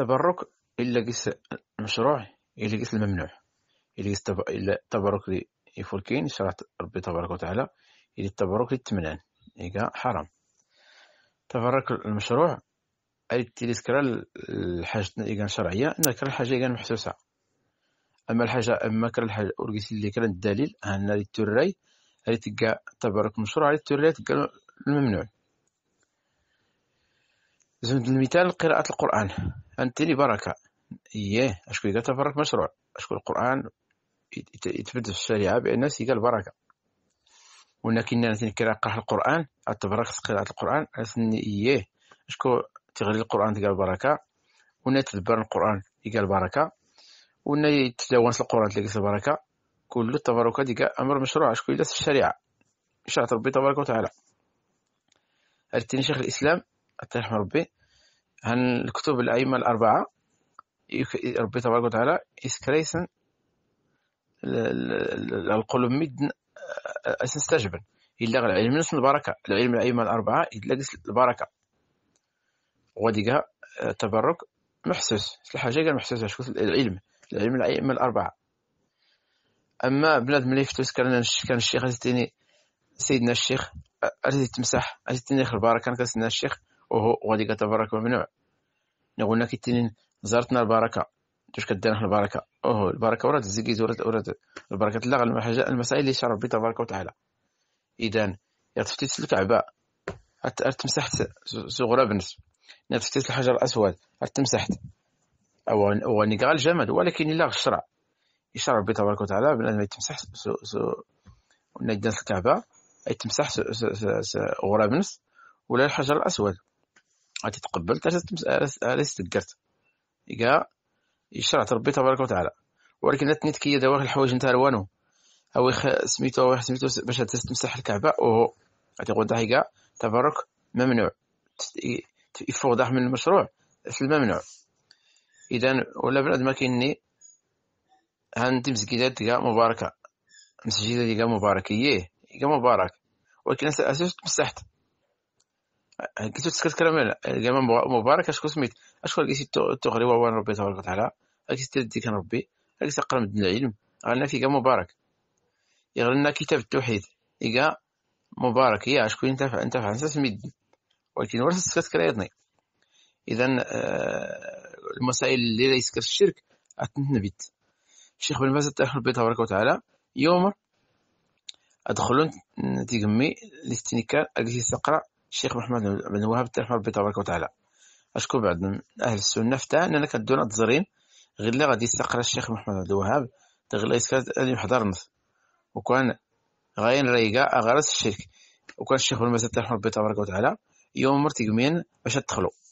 التبرك الا قيس مشروع الا قيس الممنوع الا قيس التبرك لي يفولكين شرع ربي تبارك وتعالى الا التبرك للتمنان إيكا حرام تبرك المشروع أريد تذكر الحاجة إيكا شرعية نذكر الحاجة إيكا محسوسة أما الحاجة أما كر الحاجة أرقيس اللي كان الدليل أن أريد توري أريد تلقى تبرك المشروع أريد توري تلقى الممنوع زمد المثال قراءة القرآن أنت لي بركة إيه أشكو إذا تفرق مشروع أشكو القرآن يتبدل في الشريعة بأن الناس يقال بركة ولكن كي قرأ القرآن أتبرك قراءة القرآن ايه إياه أشكو تغري القرآن تقال بركة ونا تدبر القرآن يقال بركة ونا يتدونس القرآن تلقى بركة كل التبركه ديك أمر مشروع أشكو إذا الشريعة شرعة ربي تبارك وتعالى أرتني شيخ الإسلام أترحم ربي هن الكتب الأئمة الأربعة ربي تبارك وتعالى إسكريسن القلوب مدن أسنستجبن آه، آه، إلا العلم نص البركة العلم الأئمة الأربعة إلا قس البركة وديقا آه، تبرك محسوس سلحة قال محسوسة شكون العلم العلم الأئمة الأربعة أما بنادم اللي فتوس كان الشيخ أزيتيني سيدنا الشيخ أزيت تمسح أزيتيني البركة كان سيدنا الشيخ oho غادي كتبارك ممنوع انا قلنا كيتيني زارتنا البركه باش كدير البركه اوه البركه الزكيز تزكيت ورا البركه تلغى المسائل اللي شرع ربي تبارك وتعالى اذا تفتيت الكعبه تمسحت صغرى بنت تفتيت الحجر الاسود تمسحت او او غير الجمل ولكن الا الشرع يشرع ربي تبارك وتعالى يتمسح سو سو الكعبه يتمسح سو غرابنس ولا الحجر الاسود غادي تقبلت على استدرت كاع يشرع ربي تبارك وتعالى ولكن تنيت تكيد واخ الحوايج نتاع الوانو هو سميتو هو سميتو باش تمسح الكعبه او غادي يقول ضحي تبارك تبرك ممنوع يفوضح من المشروع في الممنوع اذا ولا بلاد ما كاينني هانتي مسجدات كاع مباركه مسجدات كاع مباركيه كاع مبارك ولكن اساس تمسحت كنتو تتكلم على الكمان مبارك اشكون سميت اشكون اللي تغري وهو ربي تبارك وتعالى هاك تدي ديك ربي هاك تقرا من العلم غانا في مبارك يغرنا كتاب التوحيد إيكا مبارك يا شكون انت انت فعنسا سميت ولكن ورث تسكت كريضني اذا آه، المسائل اللي ليس كالشرك اتنبت الشيخ بن باز تاخر ربي تبارك وتعالى يوم ادخلون تيقمي لستنيكا اجلس تقرا الشيخ محمد بن وهاب ترحمه ربي تبارك وتعالى أشكو بعض من أهل السنة فتا أننا كدونا تزرين غير غادي يستقرا الشيخ محمد بن وهاب تغلى يسكت اللي يحضر نص وكان غاين ريقه أغرس الشرك وكان الشيخ بن المسجد ترحمه ربي تبارك وتعالى يوم مرتقمين باش تدخلوا